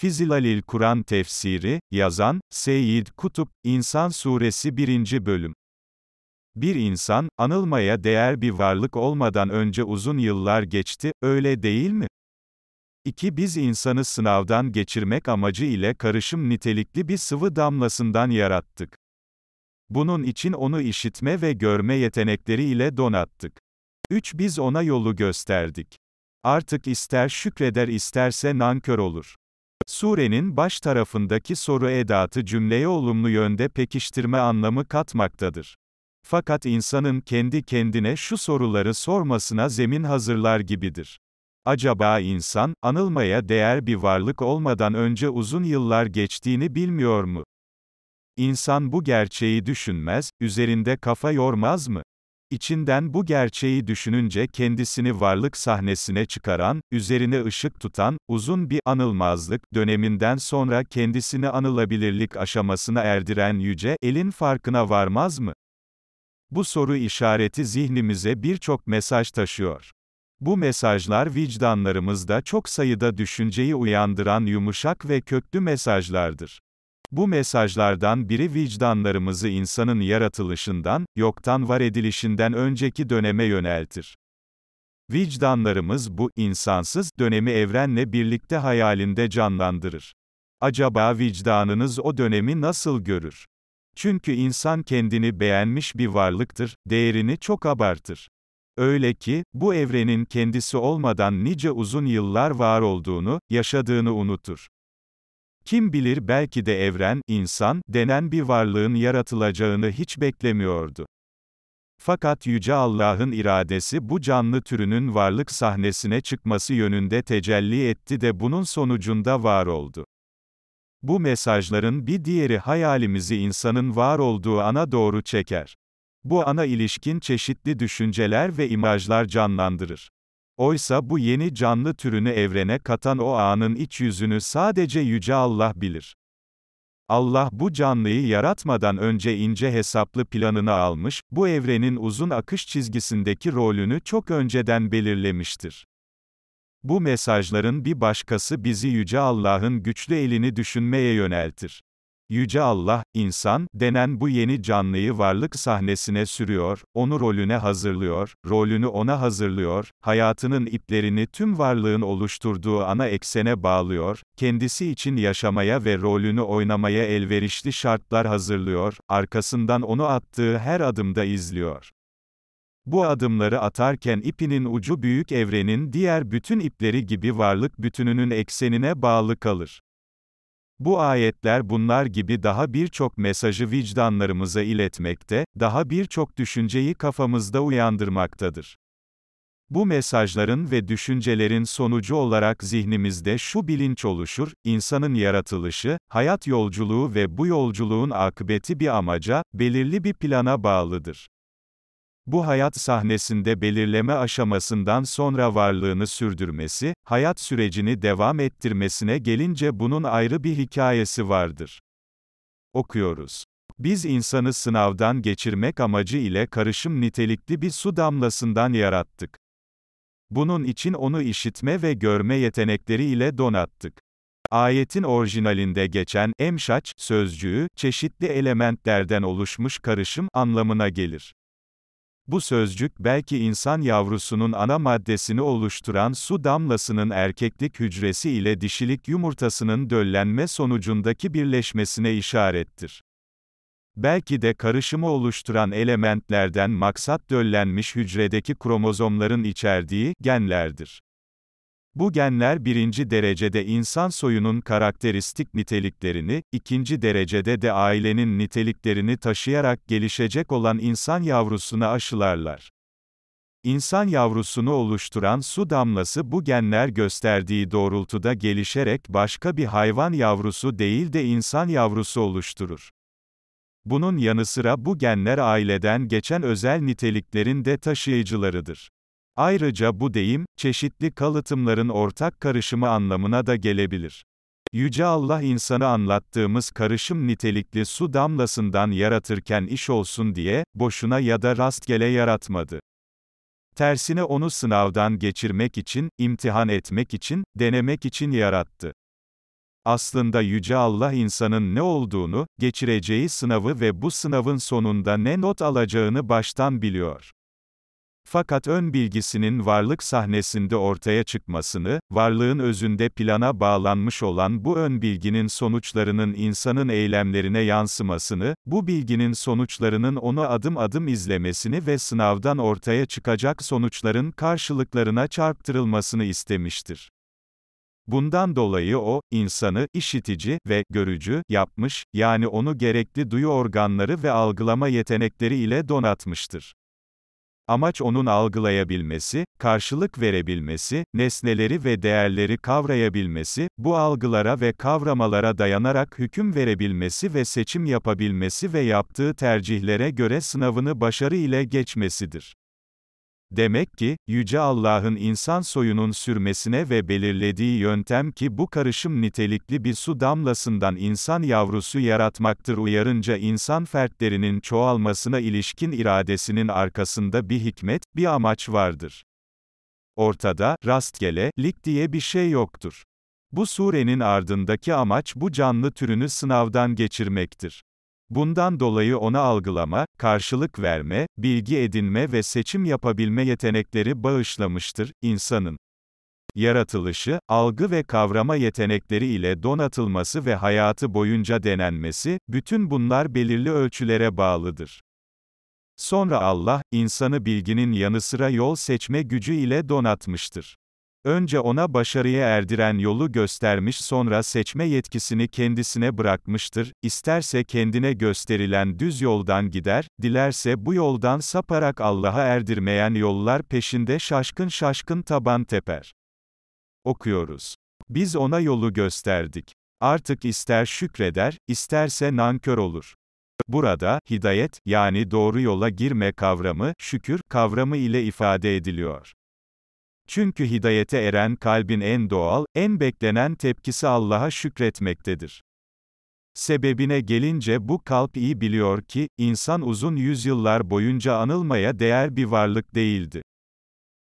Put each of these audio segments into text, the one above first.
Fizilalil Kur'an tefsiri, yazan, Seyyid Kutup, İnsan Suresi 1. Bölüm bir insan, anılmaya değer bir varlık olmadan önce uzun yıllar geçti, öyle değil mi? 2. Biz insanı sınavdan geçirmek amacı ile karışım nitelikli bir sıvı damlasından yarattık. Bunun için onu işitme ve görme yetenekleri ile donattık. 3. Biz ona yolu gösterdik. Artık ister şükreder isterse nankör olur. Surenin baş tarafındaki soru edatı cümleye olumlu yönde pekiştirme anlamı katmaktadır. Fakat insanın kendi kendine şu soruları sormasına zemin hazırlar gibidir. Acaba insan, anılmaya değer bir varlık olmadan önce uzun yıllar geçtiğini bilmiyor mu? İnsan bu gerçeği düşünmez, üzerinde kafa yormaz mı? İçinden bu gerçeği düşününce kendisini varlık sahnesine çıkaran, üzerine ışık tutan, uzun bir anılmazlık döneminden sonra kendisini anılabilirlik aşamasına erdiren yüce, elin farkına varmaz mı? Bu soru işareti zihnimize birçok mesaj taşıyor. Bu mesajlar vicdanlarımızda çok sayıda düşünceyi uyandıran yumuşak ve köklü mesajlardır. Bu mesajlardan biri vicdanlarımızı insanın yaratılışından, yoktan var edilişinden önceki döneme yöneltir. Vicdanlarımız bu, insansız, dönemi evrenle birlikte hayalinde canlandırır. Acaba vicdanınız o dönemi nasıl görür? Çünkü insan kendini beğenmiş bir varlıktır, değerini çok abartır. Öyle ki, bu evrenin kendisi olmadan nice uzun yıllar var olduğunu, yaşadığını unutur. Kim bilir belki de evren, insan, denen bir varlığın yaratılacağını hiç beklemiyordu. Fakat Yüce Allah'ın iradesi bu canlı türünün varlık sahnesine çıkması yönünde tecelli etti de bunun sonucunda var oldu. Bu mesajların bir diğeri hayalimizi insanın var olduğu ana doğru çeker. Bu ana ilişkin çeşitli düşünceler ve imajlar canlandırır. Oysa bu yeni canlı türünü evrene katan o anın iç yüzünü sadece Yüce Allah bilir. Allah bu canlıyı yaratmadan önce ince hesaplı planını almış, bu evrenin uzun akış çizgisindeki rolünü çok önceden belirlemiştir. Bu mesajların bir başkası bizi Yüce Allah'ın güçlü elini düşünmeye yöneltir. Yüce Allah, insan, denen bu yeni canlıyı varlık sahnesine sürüyor, onu rolüne hazırlıyor, rolünü ona hazırlıyor, hayatının iplerini tüm varlığın oluşturduğu ana eksene bağlıyor, kendisi için yaşamaya ve rolünü oynamaya elverişli şartlar hazırlıyor, arkasından onu attığı her adımda izliyor. Bu adımları atarken ipinin ucu büyük evrenin diğer bütün ipleri gibi varlık bütününün eksenine bağlı kalır. Bu ayetler bunlar gibi daha birçok mesajı vicdanlarımıza iletmekte, daha birçok düşünceyi kafamızda uyandırmaktadır. Bu mesajların ve düşüncelerin sonucu olarak zihnimizde şu bilinç oluşur, insanın yaratılışı, hayat yolculuğu ve bu yolculuğun akıbeti bir amaca, belirli bir plana bağlıdır. Bu hayat sahnesinde belirleme aşamasından sonra varlığını sürdürmesi, hayat sürecini devam ettirmesine gelince bunun ayrı bir hikayesi vardır. Okuyoruz. Biz insanı sınavdan geçirmek amacı ile karışım nitelikli bir su damlasından yarattık. Bunun için onu işitme ve görme yetenekleri ile donattık. Ayetin orijinalinde geçen emşaç sözcüğü çeşitli elementlerden oluşmuş karışım anlamına gelir. Bu sözcük belki insan yavrusunun ana maddesini oluşturan su damlasının erkeklik hücresi ile dişilik yumurtasının döllenme sonucundaki birleşmesine işarettir. Belki de karışımı oluşturan elementlerden maksat döllenmiş hücredeki kromozomların içerdiği genlerdir. Bu genler birinci derecede insan soyunun karakteristik niteliklerini, ikinci derecede de ailenin niteliklerini taşıyarak gelişecek olan insan yavrusuna aşılarlar. İnsan yavrusunu oluşturan su damlası bu genler gösterdiği doğrultuda gelişerek başka bir hayvan yavrusu değil de insan yavrusu oluşturur. Bunun yanı sıra bu genler aileden geçen özel niteliklerin de taşıyıcılarıdır. Ayrıca bu deyim, çeşitli kalıtımların ortak karışımı anlamına da gelebilir. Yüce Allah insanı anlattığımız karışım nitelikli su damlasından yaratırken iş olsun diye, boşuna ya da rastgele yaratmadı. Tersine onu sınavdan geçirmek için, imtihan etmek için, denemek için yarattı. Aslında Yüce Allah insanın ne olduğunu, geçireceği sınavı ve bu sınavın sonunda ne not alacağını baştan biliyor. Fakat ön bilgisinin varlık sahnesinde ortaya çıkmasını, varlığın özünde plana bağlanmış olan bu ön bilginin sonuçlarının insanın eylemlerine yansımasını, bu bilginin sonuçlarının onu adım adım izlemesini ve sınavdan ortaya çıkacak sonuçların karşılıklarına çarptırılmasını istemiştir. Bundan dolayı o, insanı, işitici ve görücü yapmış, yani onu gerekli duyu organları ve algılama yetenekleri ile donatmıştır. Amaç onun algılayabilmesi, karşılık verebilmesi, nesneleri ve değerleri kavrayabilmesi, bu algılara ve kavramalara dayanarak hüküm verebilmesi ve seçim yapabilmesi ve yaptığı tercihlere göre sınavını başarı ile geçmesidir. Demek ki, Yüce Allah'ın insan soyunun sürmesine ve belirlediği yöntem ki bu karışım nitelikli bir su damlasından insan yavrusu yaratmaktır uyarınca insan fertlerinin çoğalmasına ilişkin iradesinin arkasında bir hikmet, bir amaç vardır. Ortada, rastgele, lik diye bir şey yoktur. Bu surenin ardındaki amaç bu canlı türünü sınavdan geçirmektir. Bundan dolayı ona algılama, karşılık verme, bilgi edinme ve seçim yapabilme yetenekleri bağışlamıştır, insanın yaratılışı, algı ve kavrama yetenekleri ile donatılması ve hayatı boyunca denenmesi, bütün bunlar belirli ölçülere bağlıdır. Sonra Allah, insanı bilginin yanı sıra yol seçme gücü ile donatmıştır. Önce ona başarıya erdiren yolu göstermiş sonra seçme yetkisini kendisine bırakmıştır, isterse kendine gösterilen düz yoldan gider, dilerse bu yoldan saparak Allah'a erdirmeyen yollar peşinde şaşkın şaşkın taban teper. Okuyoruz. Biz ona yolu gösterdik. Artık ister şükreder, isterse nankör olur. Burada, hidayet, yani doğru yola girme kavramı, şükür, kavramı ile ifade ediliyor. Çünkü hidayete eren kalbin en doğal, en beklenen tepkisi Allah'a şükretmektedir. Sebebine gelince bu kalp iyi biliyor ki, insan uzun yüzyıllar boyunca anılmaya değer bir varlık değildi.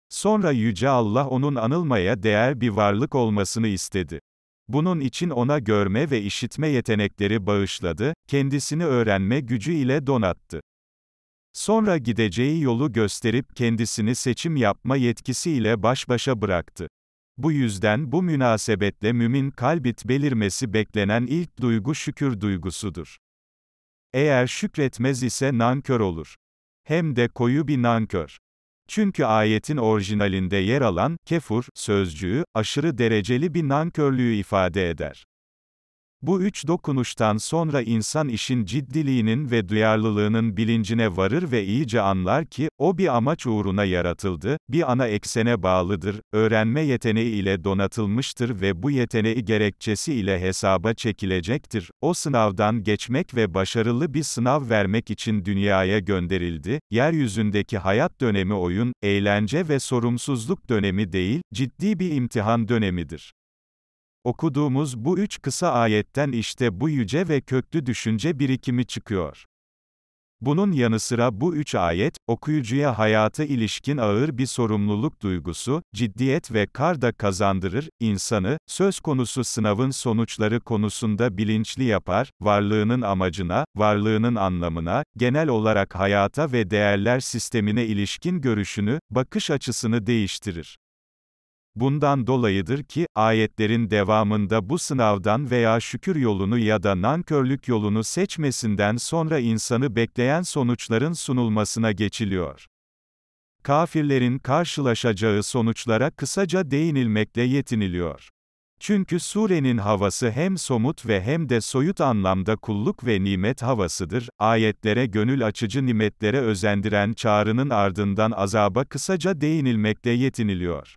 Sonra Yüce Allah onun anılmaya değer bir varlık olmasını istedi. Bunun için ona görme ve işitme yetenekleri bağışladı, kendisini öğrenme gücü ile donattı. Sonra gideceği yolu gösterip kendisini seçim yapma yetkisiyle baş başa bıraktı. Bu yüzden bu münasebetle mümin kalbit belirmesi beklenen ilk duygu şükür duygusudur. Eğer şükretmez ise nankör olur. Hem de koyu bir nankör. Çünkü ayetin orijinalinde yer alan kefur sözcüğü aşırı dereceli bir nankörlüğü ifade eder. Bu üç dokunuştan sonra insan işin ciddiliğinin ve duyarlılığının bilincine varır ve iyice anlar ki, o bir amaç uğruna yaratıldı, bir ana eksene bağlıdır, öğrenme yeteneği ile donatılmıştır ve bu yeteneği gerekçesi ile hesaba çekilecektir. O sınavdan geçmek ve başarılı bir sınav vermek için dünyaya gönderildi. Yeryüzündeki hayat dönemi oyun, eğlence ve sorumsuzluk dönemi değil, ciddi bir imtihan dönemidir. Okuduğumuz bu üç kısa ayetten işte bu yüce ve köklü düşünce birikimi çıkıyor. Bunun yanı sıra bu üç ayet, okuyucuya hayata ilişkin ağır bir sorumluluk duygusu, ciddiyet ve kar da kazandırır, insanı, söz konusu sınavın sonuçları konusunda bilinçli yapar, varlığının amacına, varlığının anlamına, genel olarak hayata ve değerler sistemine ilişkin görüşünü, bakış açısını değiştirir. Bundan dolayıdır ki, ayetlerin devamında bu sınavdan veya şükür yolunu ya da nankörlük yolunu seçmesinden sonra insanı bekleyen sonuçların sunulmasına geçiliyor. Kafirlerin karşılaşacağı sonuçlara kısaca değinilmekle yetiniliyor. Çünkü surenin havası hem somut ve hem de soyut anlamda kulluk ve nimet havasıdır, ayetlere gönül açıcı nimetlere özendiren çağrının ardından azaba kısaca değinilmekle yetiniliyor.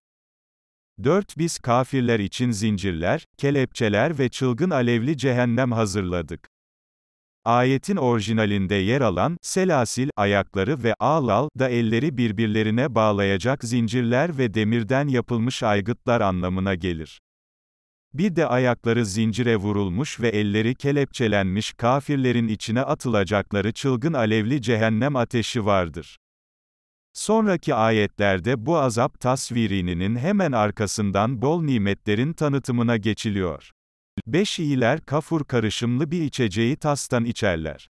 4. Biz kafirler için zincirler, kelepçeler ve çılgın alevli cehennem hazırladık. Ayetin orijinalinde yer alan, selasil, ayakları ve ağlal, da elleri birbirlerine bağlayacak zincirler ve demirden yapılmış aygıtlar anlamına gelir. Bir de ayakları zincire vurulmuş ve elleri kelepçelenmiş kafirlerin içine atılacakları çılgın alevli cehennem ateşi vardır. Sonraki ayetlerde bu azap tasvirininin hemen arkasından bol nimetlerin tanıtımına geçiliyor. Beş iyiler kafur karışımlı bir içeceği tastan içerler.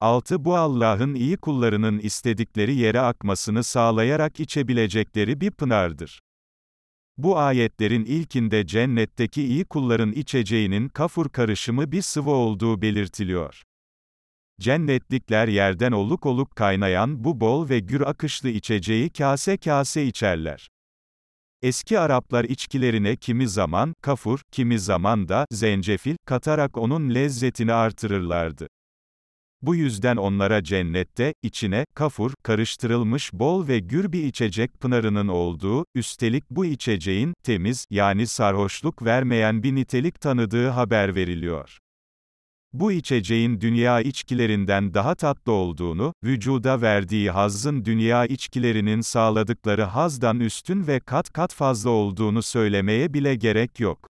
Altı bu Allah'ın iyi kullarının istedikleri yere akmasını sağlayarak içebilecekleri bir pınardır. Bu ayetlerin ilkinde cennetteki iyi kulların içeceğinin kafur karışımı bir sıvı olduğu belirtiliyor. Cennetlikler yerden oluk oluk kaynayan bu bol ve gür akışlı içeceği kase kase içerler. Eski Araplar içkilerine kimi zaman kafur, kimi zaman da zencefil katarak onun lezzetini artırırlardı. Bu yüzden onlara cennette, içine, kafur, karıştırılmış bol ve gür bir içecek pınarının olduğu, üstelik bu içeceğin, temiz, yani sarhoşluk vermeyen bir nitelik tanıdığı haber veriliyor. Bu içeceğin dünya içkilerinden daha tatlı olduğunu, vücuda verdiği hazın dünya içkilerinin sağladıkları hazdan üstün ve kat kat fazla olduğunu söylemeye bile gerek yok.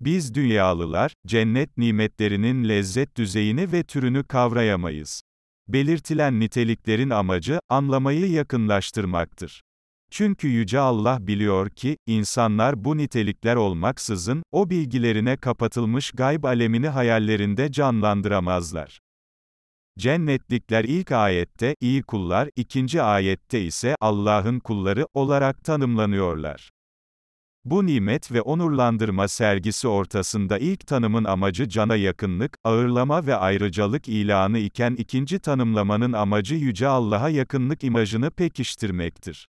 Biz dünyalılar, cennet nimetlerinin lezzet düzeyini ve türünü kavrayamayız. Belirtilen niteliklerin amacı, anlamayı yakınlaştırmaktır. Çünkü Yüce Allah biliyor ki, insanlar bu nitelikler olmaksızın, o bilgilerine kapatılmış gayb alemini hayallerinde canlandıramazlar. Cennetlikler ilk ayette, iyi kullar, ikinci ayette ise, Allah'ın kulları, olarak tanımlanıyorlar. Bu nimet ve onurlandırma sergisi ortasında ilk tanımın amacı cana yakınlık, ağırlama ve ayrıcalık ilanı iken ikinci tanımlamanın amacı Yüce Allah'a yakınlık imajını pekiştirmektir.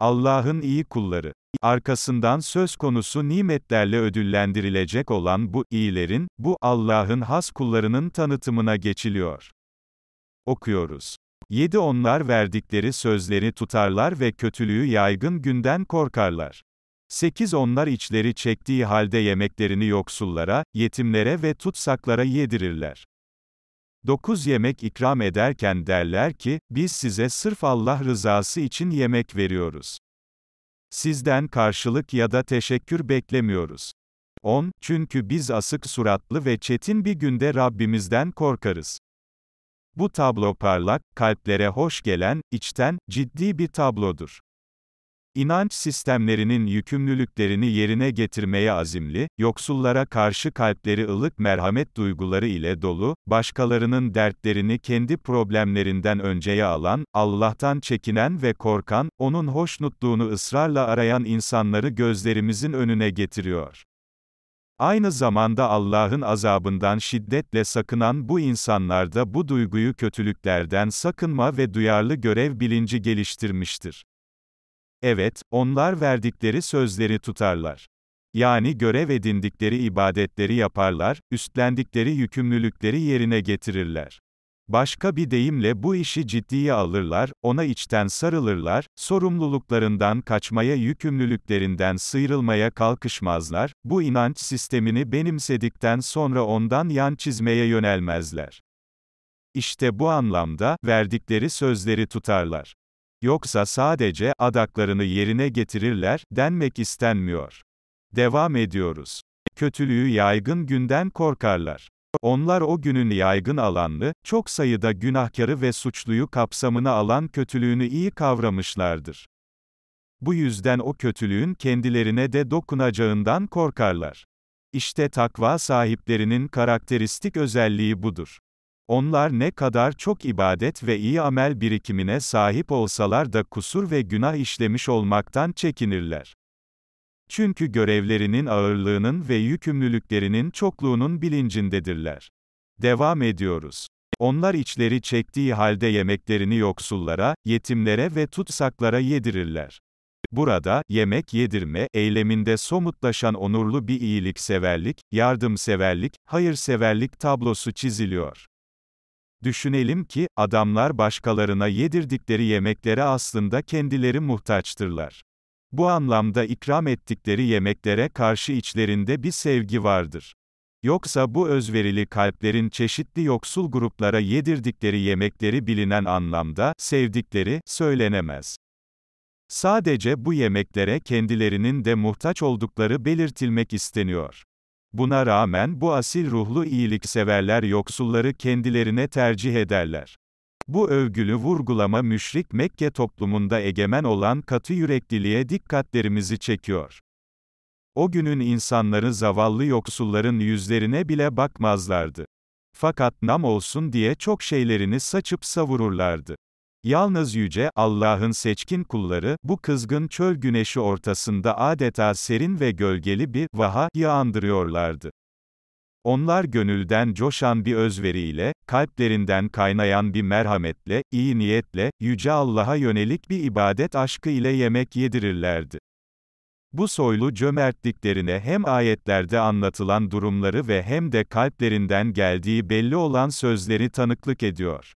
Allah'ın iyi kulları. Arkasından söz konusu nimetlerle ödüllendirilecek olan bu iyilerin, bu Allah'ın has kullarının tanıtımına geçiliyor. Okuyoruz. 7 Onlar verdikleri sözleri tutarlar ve kötülüğü yaygın günden korkarlar. 8 Onlar içleri çektiği halde yemeklerini yoksullara, yetimlere ve tutsaklara yedirirler. Dokuz yemek ikram ederken derler ki, biz size sırf Allah rızası için yemek veriyoruz. Sizden karşılık ya da teşekkür beklemiyoruz. 10. Çünkü biz asık suratlı ve çetin bir günde Rabbimizden korkarız. Bu tablo parlak, kalplere hoş gelen, içten, ciddi bir tablodur. İnanç sistemlerinin yükümlülüklerini yerine getirmeye azimli, yoksullara karşı kalpleri ılık merhamet duyguları ile dolu, başkalarının dertlerini kendi problemlerinden önceye alan, Allah'tan çekinen ve korkan, onun hoşnutluğunu ısrarla arayan insanları gözlerimizin önüne getiriyor. Aynı zamanda Allah'ın azabından şiddetle sakınan bu insanlarda bu duyguyu kötülüklerden sakınma ve duyarlı görev bilinci geliştirmiştir. Evet, onlar verdikleri sözleri tutarlar. Yani görev edindikleri ibadetleri yaparlar, üstlendikleri yükümlülükleri yerine getirirler. Başka bir deyimle bu işi ciddiye alırlar, ona içten sarılırlar, sorumluluklarından kaçmaya yükümlülüklerinden sıyrılmaya kalkışmazlar, bu inanç sistemini benimsedikten sonra ondan yan çizmeye yönelmezler. İşte bu anlamda, verdikleri sözleri tutarlar yoksa sadece adaklarını yerine getirirler denmek istenmiyor. Devam ediyoruz. Kötülüğü yaygın günden korkarlar. Onlar o günün yaygın alanlı, çok sayıda günahkarı ve suçluyu kapsamına alan kötülüğünü iyi kavramışlardır. Bu yüzden o kötülüğün kendilerine de dokunacağından korkarlar. İşte takva sahiplerinin karakteristik özelliği budur. Onlar ne kadar çok ibadet ve iyi amel birikimine sahip olsalar da kusur ve günah işlemiş olmaktan çekinirler. Çünkü görevlerinin ağırlığının ve yükümlülüklerinin çokluğunun bilincindedirler. Devam ediyoruz. Onlar içleri çektiği halde yemeklerini yoksullara, yetimlere ve tutsaklara yedirirler. Burada, yemek yedirme, eyleminde somutlaşan onurlu bir iyilikseverlik, yardımseverlik, hayırseverlik tablosu çiziliyor. Düşünelim ki, adamlar başkalarına yedirdikleri yemeklere aslında kendileri muhtaçtırlar. Bu anlamda ikram ettikleri yemeklere karşı içlerinde bir sevgi vardır. Yoksa bu özverili kalplerin çeşitli yoksul gruplara yedirdikleri yemekleri bilinen anlamda, sevdikleri, söylenemez. Sadece bu yemeklere kendilerinin de muhtaç oldukları belirtilmek isteniyor. Buna rağmen bu asil ruhlu iyilikseverler yoksulları kendilerine tercih ederler. Bu övgülü vurgulama müşrik Mekke toplumunda egemen olan katı yürekliliğe dikkatlerimizi çekiyor. O günün insanları zavallı yoksulların yüzlerine bile bakmazlardı. Fakat nam olsun diye çok şeylerini saçıp savururlardı. Yalnız yüce, Allah'ın seçkin kulları, bu kızgın çöl güneşi ortasında adeta serin ve gölgeli bir vaha andırıyorlardı. Onlar gönülden coşan bir özveriyle, kalplerinden kaynayan bir merhametle, iyi niyetle, yüce Allah'a yönelik bir ibadet aşkı ile yemek yedirirlerdi. Bu soylu cömertliklerine hem ayetlerde anlatılan durumları ve hem de kalplerinden geldiği belli olan sözleri tanıklık ediyor.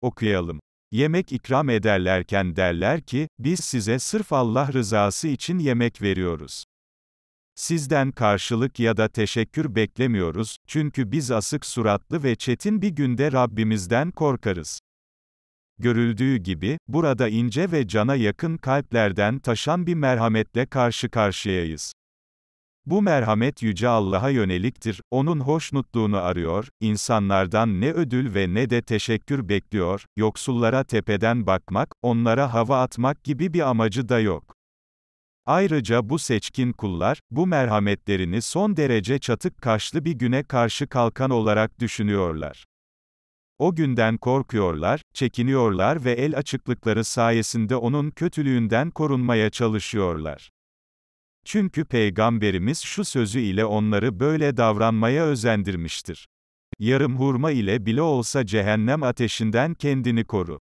Okuyalım. Yemek ikram ederlerken derler ki, biz size sırf Allah rızası için yemek veriyoruz. Sizden karşılık ya da teşekkür beklemiyoruz, çünkü biz asık suratlı ve çetin bir günde Rabbimizden korkarız. Görüldüğü gibi, burada ince ve cana yakın kalplerden taşan bir merhametle karşı karşıyayız. Bu merhamet yüce Allah'a yöneliktir, onun hoşnutluğunu arıyor, insanlardan ne ödül ve ne de teşekkür bekliyor, yoksullara tepeden bakmak, onlara hava atmak gibi bir amacı da yok. Ayrıca bu seçkin kullar, bu merhametlerini son derece çatık kaşlı bir güne karşı kalkan olarak düşünüyorlar. O günden korkuyorlar, çekiniyorlar ve el açıklıkları sayesinde onun kötülüğünden korunmaya çalışıyorlar. Çünkü Peygamberimiz şu sözü ile onları böyle davranmaya özendirmiştir. Yarım hurma ile bile olsa cehennem ateşinden kendini koru.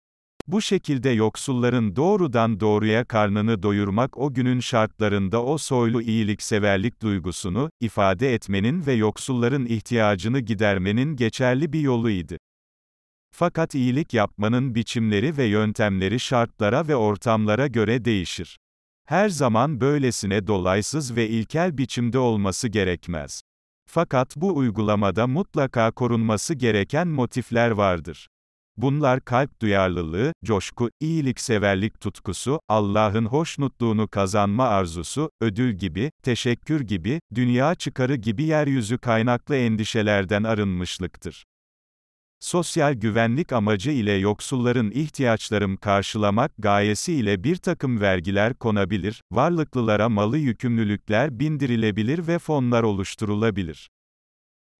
Bu şekilde yoksulların doğrudan doğruya karnını doyurmak o günün şartlarında o soylu iyilikseverlik duygusunu, ifade etmenin ve yoksulların ihtiyacını gidermenin geçerli bir yoluydu. Fakat iyilik yapmanın biçimleri ve yöntemleri şartlara ve ortamlara göre değişir. Her zaman böylesine dolaysız ve ilkel biçimde olması gerekmez. Fakat bu uygulamada mutlaka korunması gereken motifler vardır. Bunlar kalp duyarlılığı, coşku, iyilikseverlik tutkusu, Allah'ın hoşnutluğunu kazanma arzusu, ödül gibi, teşekkür gibi, dünya çıkarı gibi yeryüzü kaynaklı endişelerden arınmışlıktır sosyal güvenlik amacı ile yoksulların ihtiyaçlarım karşılamak gayesi ile bir takım vergiler konabilir, varlıklılara malı yükümlülükler bindirilebilir ve fonlar oluşturulabilir.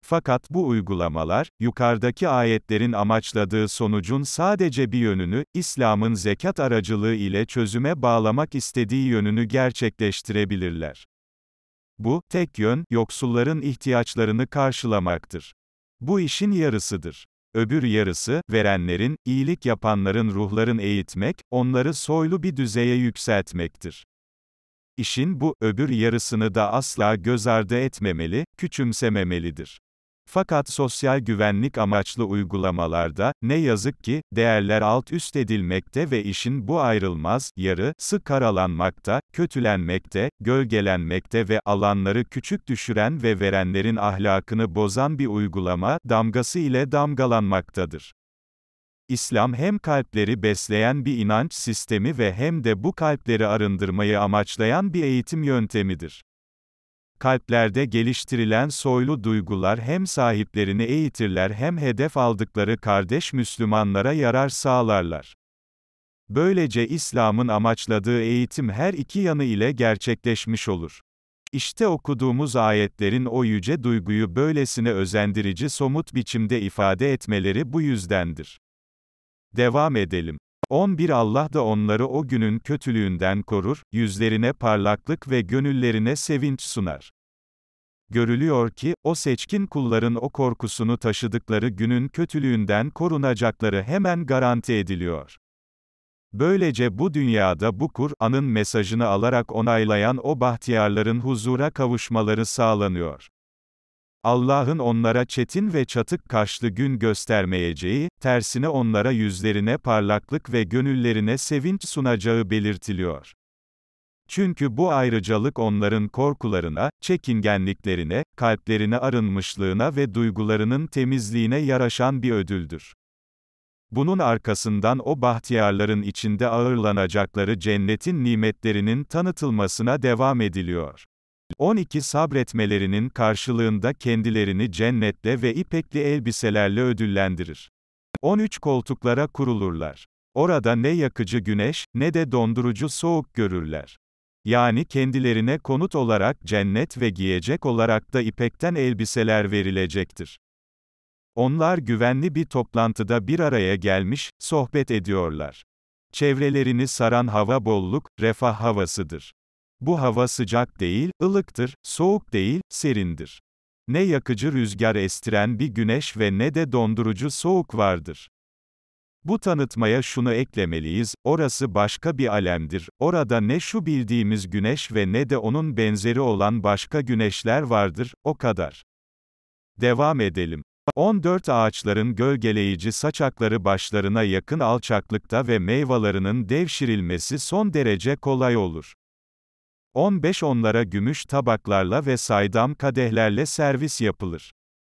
Fakat bu uygulamalar, yukarıdaki ayetlerin amaçladığı sonucun sadece bir yönünü, İslam'ın zekat aracılığı ile çözüme bağlamak istediği yönünü gerçekleştirebilirler. Bu, tek yön, yoksulların ihtiyaçlarını karşılamaktır. Bu işin yarısıdır. Öbür yarısı, verenlerin, iyilik yapanların ruhların eğitmek, onları soylu bir düzeye yükseltmektir. İşin bu, öbür yarısını da asla göz ardı etmemeli, küçümsememelidir. Fakat sosyal güvenlik amaçlı uygulamalarda, ne yazık ki, değerler alt üst edilmekte ve işin bu ayrılmaz, yarı, sık karalanmakta, kötülenmekte, gölgelenmekte ve alanları küçük düşüren ve verenlerin ahlakını bozan bir uygulama, damgası ile damgalanmaktadır. İslam hem kalpleri besleyen bir inanç sistemi ve hem de bu kalpleri arındırmayı amaçlayan bir eğitim yöntemidir kalplerde geliştirilen soylu duygular hem sahiplerini eğitirler hem hedef aldıkları kardeş Müslümanlara yarar sağlarlar. Böylece İslam'ın amaçladığı eğitim her iki yanı ile gerçekleşmiş olur. İşte okuduğumuz ayetlerin o yüce duyguyu böylesine özendirici somut biçimde ifade etmeleri bu yüzdendir. Devam edelim. 11 Allah da onları o günün kötülüğünden korur, yüzlerine parlaklık ve gönüllerine sevinç sunar. Görülüyor ki, o seçkin kulların o korkusunu taşıdıkları günün kötülüğünden korunacakları hemen garanti ediliyor. Böylece bu dünyada bu Kur'an'ın mesajını alarak onaylayan o bahtiyarların huzura kavuşmaları sağlanıyor. Allah'ın onlara çetin ve çatık kaşlı gün göstermeyeceği, tersine onlara yüzlerine parlaklık ve gönüllerine sevinç sunacağı belirtiliyor. Çünkü bu ayrıcalık onların korkularına, çekingenliklerine, kalplerine arınmışlığına ve duygularının temizliğine yaraşan bir ödüldür. Bunun arkasından o bahtiyarların içinde ağırlanacakları cennetin nimetlerinin tanıtılmasına devam ediliyor. 12 sabretmelerinin karşılığında kendilerini cennette ve ipekli elbiselerle ödüllendirir. 13 koltuklara kurulurlar. Orada ne yakıcı güneş, ne de dondurucu soğuk görürler. Yani kendilerine konut olarak cennet ve giyecek olarak da ipekten elbiseler verilecektir. Onlar güvenli bir toplantıda bir araya gelmiş, sohbet ediyorlar. Çevrelerini saran hava bolluk, refah havasıdır. Bu hava sıcak değil, ılıktır, soğuk değil, serindir. Ne yakıcı rüzgar estiren bir güneş ve ne de dondurucu soğuk vardır. Bu tanıtmaya şunu eklemeliyiz, orası başka bir alemdir, orada ne şu bildiğimiz güneş ve ne de onun benzeri olan başka güneşler vardır, o kadar. Devam edelim. 14 ağaçların gölgeleyici saçakları başlarına yakın alçaklıkta ve meyvalarının devşirilmesi son derece kolay olur. 15 onlara gümüş tabaklarla ve saydam kadehlerle servis yapılır.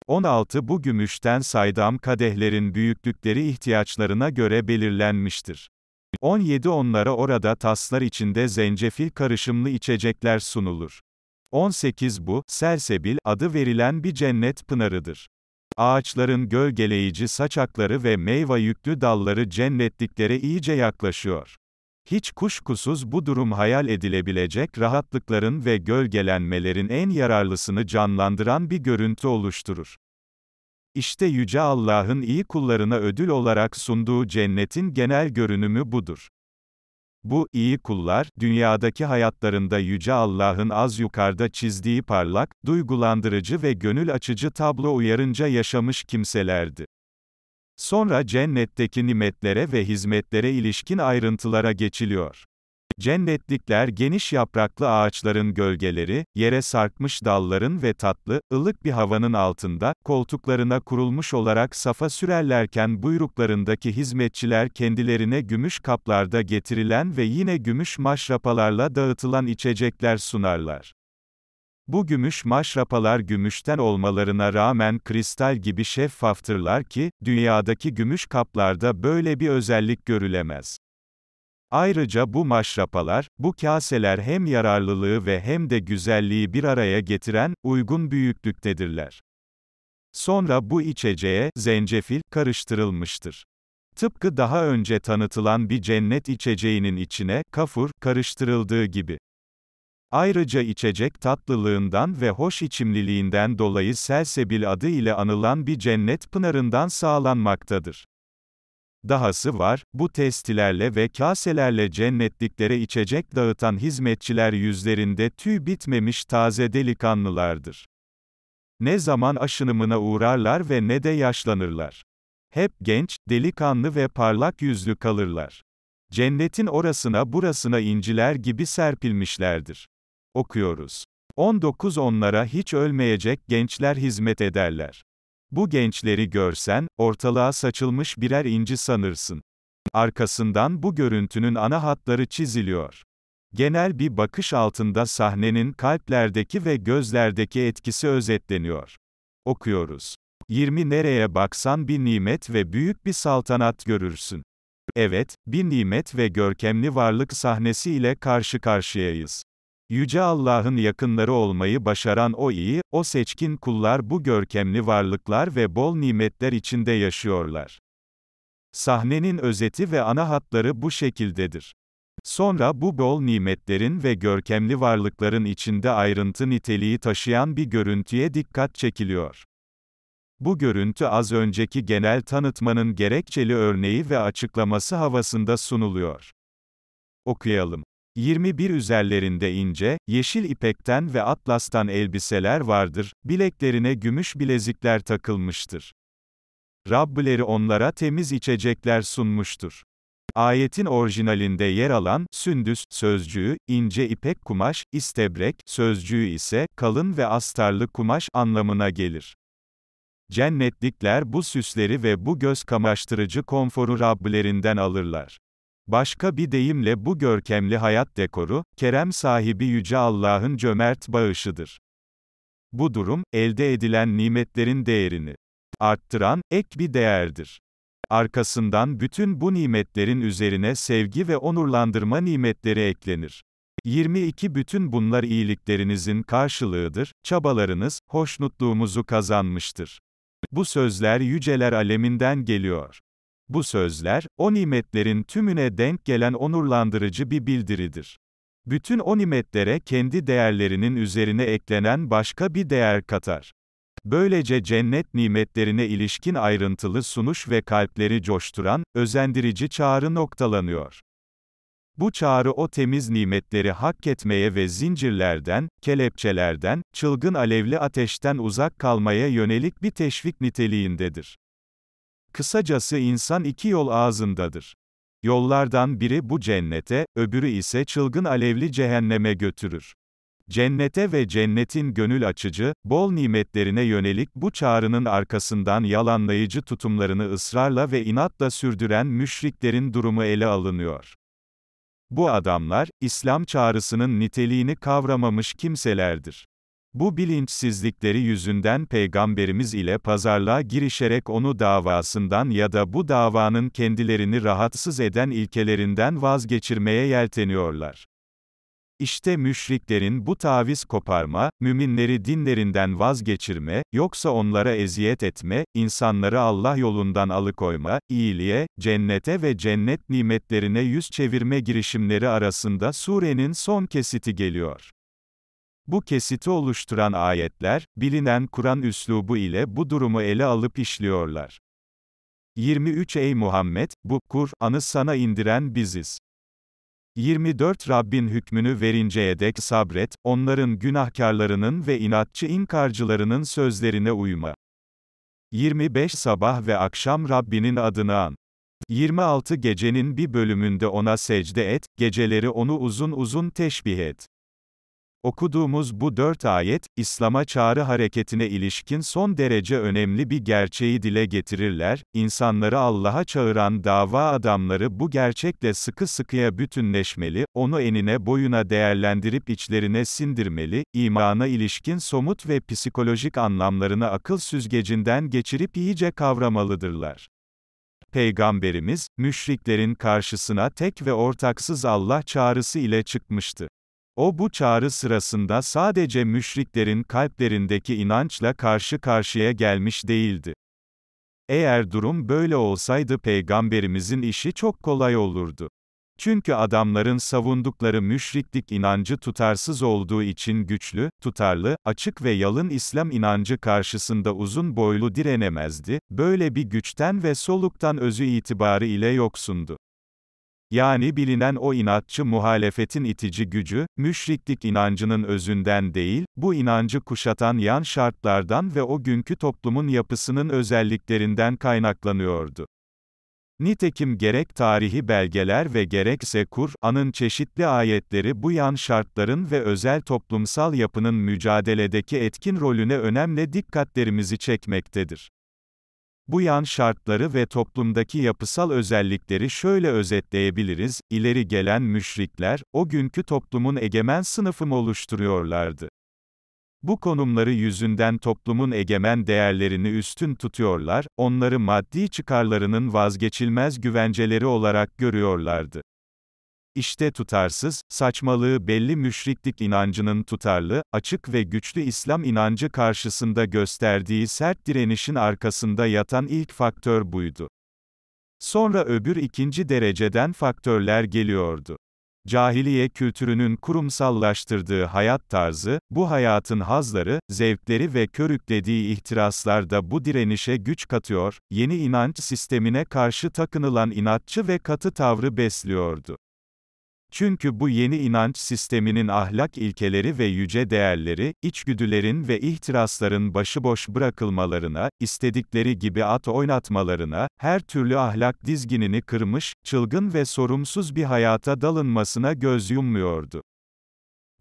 16 Bu gümüşten saydam kadehlerin büyüklükleri ihtiyaçlarına göre belirlenmiştir. 17 Onlara orada taslar içinde zencefil karışımlı içecekler sunulur. 18 Bu, Sersebil adı verilen bir cennet pınarıdır. Ağaçların gölgeleyici saçakları ve meyve yüklü dalları cennetliklere iyice yaklaşıyor. Hiç kuşkusuz bu durum hayal edilebilecek rahatlıkların ve gölgelenmelerin en yararlısını canlandıran bir görüntü oluşturur. İşte Yüce Allah'ın iyi kullarına ödül olarak sunduğu cennetin genel görünümü budur. Bu, iyi kullar, dünyadaki hayatlarında Yüce Allah'ın az yukarıda çizdiği parlak, duygulandırıcı ve gönül açıcı tablo uyarınca yaşamış kimselerdi. Sonra cennetteki nimetlere ve hizmetlere ilişkin ayrıntılara geçiliyor. Cennetlikler geniş yapraklı ağaçların gölgeleri, yere sarkmış dalların ve tatlı, ılık bir havanın altında, koltuklarına kurulmuş olarak safa sürerlerken buyruklarındaki hizmetçiler kendilerine gümüş kaplarda getirilen ve yine gümüş maşrapalarla dağıtılan içecekler sunarlar. Bu gümüş maşrapalar gümüşten olmalarına rağmen kristal gibi şeffaftırlar ki, dünyadaki gümüş kaplarda böyle bir özellik görülemez. Ayrıca bu maşrapalar, bu kaseler hem yararlılığı ve hem de güzelliği bir araya getiren, uygun büyüklüktedirler. Sonra bu içeceğe, zencefil, karıştırılmıştır. Tıpkı daha önce tanıtılan bir cennet içeceğinin içine, kafur, karıştırıldığı gibi. Ayrıca içecek tatlılığından ve hoş içimliliğinden dolayı Selsebil adı ile anılan bir cennet pınarından sağlanmaktadır. Dahası var, bu testilerle ve kaselerle cennetliklere içecek dağıtan hizmetçiler yüzlerinde tüy bitmemiş taze delikanlılardır. Ne zaman aşınımına uğrarlar ve ne de yaşlanırlar. Hep genç, delikanlı ve parlak yüzlü kalırlar. Cennetin orasına burasına inciler gibi serpilmişlerdir okuyoruz. 19 onlara hiç ölmeyecek gençler hizmet ederler. Bu gençleri görsen, ortalığa saçılmış birer inci sanırsın. Arkasından bu görüntünün ana hatları çiziliyor. Genel bir bakış altında sahnenin kalplerdeki ve gözlerdeki etkisi özetleniyor. Okuyoruz. 20 nereye baksan bir nimet ve büyük bir saltanat görürsün. Evet, bir nimet ve görkemli varlık sahnesiyle karşı karşıyayız. Yüce Allah'ın yakınları olmayı başaran o iyi, o seçkin kullar bu görkemli varlıklar ve bol nimetler içinde yaşıyorlar. Sahnenin özeti ve ana hatları bu şekildedir. Sonra bu bol nimetlerin ve görkemli varlıkların içinde ayrıntı niteliği taşıyan bir görüntüye dikkat çekiliyor. Bu görüntü az önceki genel tanıtmanın gerekçeli örneği ve açıklaması havasında sunuluyor. Okuyalım. 21 üzerlerinde ince, yeşil ipekten ve atlastan elbiseler vardır, bileklerine gümüş bilezikler takılmıştır. Rabbileri onlara temiz içecekler sunmuştur. Ayetin orijinalinde yer alan, sündüs, sözcüğü, ince ipek kumaş, istebrek, sözcüğü ise, kalın ve astarlı kumaş anlamına gelir. Cennetlikler bu süsleri ve bu göz kamaştırıcı konforu Rabbilerinden alırlar. Başka bir deyimle bu görkemli hayat dekoru, kerem sahibi Yüce Allah'ın cömert bağışıdır. Bu durum, elde edilen nimetlerin değerini arttıran, ek bir değerdir. Arkasından bütün bu nimetlerin üzerine sevgi ve onurlandırma nimetleri eklenir. 22 bütün bunlar iyiliklerinizin karşılığıdır, çabalarınız, hoşnutluğumuzu kazanmıştır. Bu sözler yüceler aleminden geliyor. Bu sözler, o nimetlerin tümüne denk gelen onurlandırıcı bir bildiridir. Bütün o nimetlere kendi değerlerinin üzerine eklenen başka bir değer katar. Böylece cennet nimetlerine ilişkin ayrıntılı sunuş ve kalpleri coşturan, özendirici çağrı noktalanıyor. Bu çağrı o temiz nimetleri hak etmeye ve zincirlerden, kelepçelerden, çılgın alevli ateşten uzak kalmaya yönelik bir teşvik niteliğindedir. Kısacası insan iki yol ağzındadır. Yollardan biri bu cennete, öbürü ise çılgın alevli cehenneme götürür. Cennete ve cennetin gönül açıcı, bol nimetlerine yönelik bu çağrının arkasından yalanlayıcı tutumlarını ısrarla ve inatla sürdüren müşriklerin durumu ele alınıyor. Bu adamlar, İslam çağrısının niteliğini kavramamış kimselerdir. Bu bilinçsizlikleri yüzünden Peygamberimiz ile pazarlığa girişerek onu davasından ya da bu davanın kendilerini rahatsız eden ilkelerinden vazgeçirmeye yelteniyorlar. İşte müşriklerin bu taviz koparma, müminleri dinlerinden vazgeçirme, yoksa onlara eziyet etme, insanları Allah yolundan alıkoyma, iyiliğe, cennete ve cennet nimetlerine yüz çevirme girişimleri arasında surenin son kesiti geliyor. Bu kesiti oluşturan ayetler, bilinen Kur'an üslubu ile bu durumu ele alıp işliyorlar. 23 Ey Muhammed, bu, Kur'an'ı sana indiren biziz. 24 Rabbin hükmünü verinceye dek sabret, onların günahkarlarının ve inatçı inkarcılarının sözlerine uyma. 25 Sabah ve akşam Rabbinin adını an. 26 Gecenin bir bölümünde ona secde et, geceleri onu uzun uzun teşbih et. Okuduğumuz bu dört ayet, İslam'a çağrı hareketine ilişkin son derece önemli bir gerçeği dile getirirler, insanları Allah'a çağıran dava adamları bu gerçekle sıkı sıkıya bütünleşmeli, onu enine boyuna değerlendirip içlerine sindirmeli, imana ilişkin somut ve psikolojik anlamlarını akıl süzgecinden geçirip iyice kavramalıdırlar. Peygamberimiz, müşriklerin karşısına tek ve ortaksız Allah çağrısı ile çıkmıştı. O bu çağrı sırasında sadece müşriklerin kalplerindeki inançla karşı karşıya gelmiş değildi. Eğer durum böyle olsaydı peygamberimizin işi çok kolay olurdu. Çünkü adamların savundukları müşriklik inancı tutarsız olduğu için güçlü, tutarlı, açık ve yalın İslam inancı karşısında uzun boylu direnemezdi, böyle bir güçten ve soluktan özü itibarı ile yoksundu. Yani bilinen o inatçı muhalefetin itici gücü, müşriklik inancının özünden değil, bu inancı kuşatan yan şartlardan ve o günkü toplumun yapısının özelliklerinden kaynaklanıyordu. Nitekim gerek tarihi belgeler ve gerekse Kur'an'ın çeşitli ayetleri bu yan şartların ve özel toplumsal yapının mücadeledeki etkin rolüne önemli dikkatlerimizi çekmektedir. Bu yan şartları ve toplumdaki yapısal özellikleri şöyle özetleyebiliriz, ileri gelen müşrikler, o günkü toplumun egemen sınıfımı oluşturuyorlardı. Bu konumları yüzünden toplumun egemen değerlerini üstün tutuyorlar, onları maddi çıkarlarının vazgeçilmez güvenceleri olarak görüyorlardı. İşte tutarsız, saçmalığı belli müşriklik inancının tutarlı, açık ve güçlü İslam inancı karşısında gösterdiği sert direnişin arkasında yatan ilk faktör buydu. Sonra öbür ikinci dereceden faktörler geliyordu. Cahiliye kültürünün kurumsallaştırdığı hayat tarzı, bu hayatın hazları, zevkleri ve körüklediği ihtiraslar da bu direnişe güç katıyor, yeni inanç sistemine karşı takınılan inatçı ve katı tavrı besliyordu. Çünkü bu yeni inanç sisteminin ahlak ilkeleri ve yüce değerleri, içgüdülerin ve ihtirasların başıboş bırakılmalarına, istedikleri gibi at oynatmalarına, her türlü ahlak dizginini kırmış, çılgın ve sorumsuz bir hayata dalınmasına göz yummuyordu.